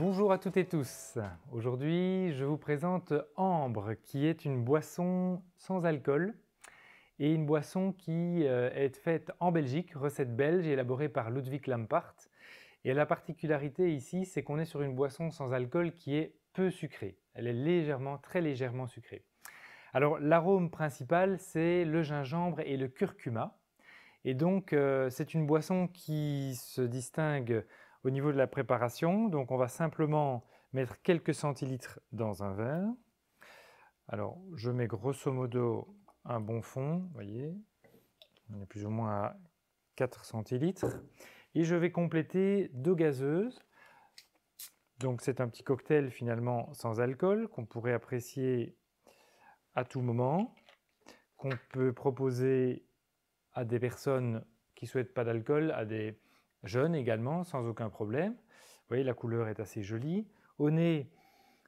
Bonjour à toutes et tous. Aujourd'hui, je vous présente Ambre, qui est une boisson sans alcool et une boisson qui euh, est faite en Belgique, recette belge élaborée par Ludwig Lampart. Et la particularité ici, c'est qu'on est sur une boisson sans alcool qui est peu sucrée. Elle est légèrement, très légèrement sucrée. Alors l'arôme principal, c'est le gingembre et le curcuma. Et donc euh, c'est une boisson qui se distingue au niveau de la préparation, donc on va simplement mettre quelques centilitres dans un verre. Alors, je mets grosso modo un bon fond, voyez, on est plus ou moins à 4 centilitres. Et je vais compléter deux gazeuses. Donc c'est un petit cocktail finalement sans alcool qu'on pourrait apprécier à tout moment, qu'on peut proposer à des personnes qui souhaitent pas d'alcool, à des Jeune également, sans aucun problème. Vous voyez, la couleur est assez jolie. Au nez,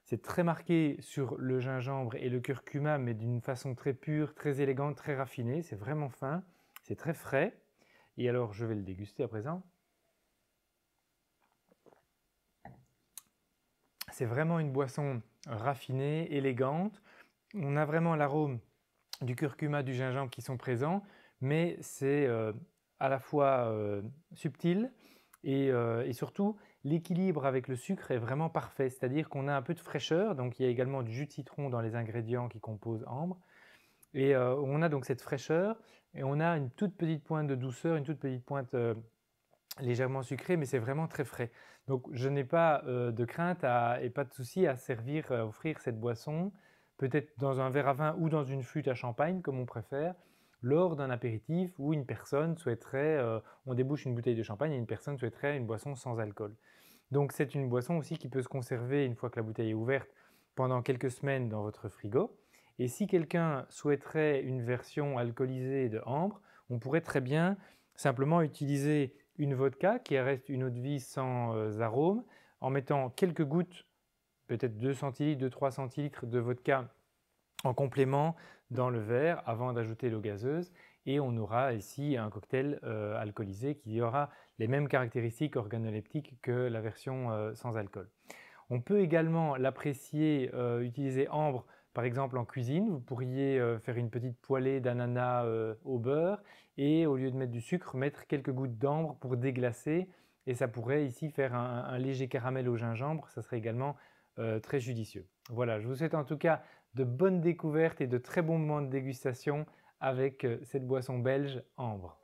c'est très marqué sur le gingembre et le curcuma, mais d'une façon très pure, très élégante, très raffinée. C'est vraiment fin, c'est très frais. Et alors, je vais le déguster à présent. C'est vraiment une boisson raffinée, élégante. On a vraiment l'arôme du curcuma, du gingembre qui sont présents, mais c'est euh, à la fois euh, subtil euh, et, surtout l'équilibre avec le sucre est vraiment parfait, c'est-à-dire qu'on a un peu de fraîcheur, donc il y a également du jus de citron dans les ingrédients qui composent Ambre, et euh, on a donc cette fraîcheur, et on a une toute petite pointe de douceur, une toute petite pointe légèrement sucrée, mais c'est vraiment très frais. Donc je n'ai pas de crainte et pas de souci à servir, à offrir cette boisson, peut-être dans un verre à vin ou dans une flûte à champagne, comme on préfère, lors d'un apéritif où une personne souhaiterait, euh, on débouche une bouteille de champagne et une personne souhaiterait une boisson sans alcool. Donc c'est une boisson aussi qui peut se conserver une fois que la bouteille est ouverte pendant quelques semaines dans votre frigo. Et si quelqu'un souhaiterait une version alcoolisée de Ambre, on pourrait très bien simplement utiliser une vodka qui reste une eau de vie sans euh, arôme en mettant quelques gouttes, peut-être 2 centilitres, 2-3 centilitres de vodka en complément dans le verre avant d'ajouter l'eau gazeuse et on aura ici un cocktail euh, alcoolisé qui aura les mêmes caractéristiques organoleptiques que la version euh, sans alcool. On peut également l'apprécier, euh, utiliser ambre par exemple en cuisine. Vous pourriez faire une petite poêlée d'ananas au beurre et au lieu de mettre du sucre, mettre quelques gouttes d'ambre pour déglacer et ça pourrait ici faire un léger caramel au gingembre, ça serait également très judicieux. Voilà, je vous souhaite en tout cas de bonnes découvertes et de très bons moments de dégustation avec euh, cette boisson belge Ambre.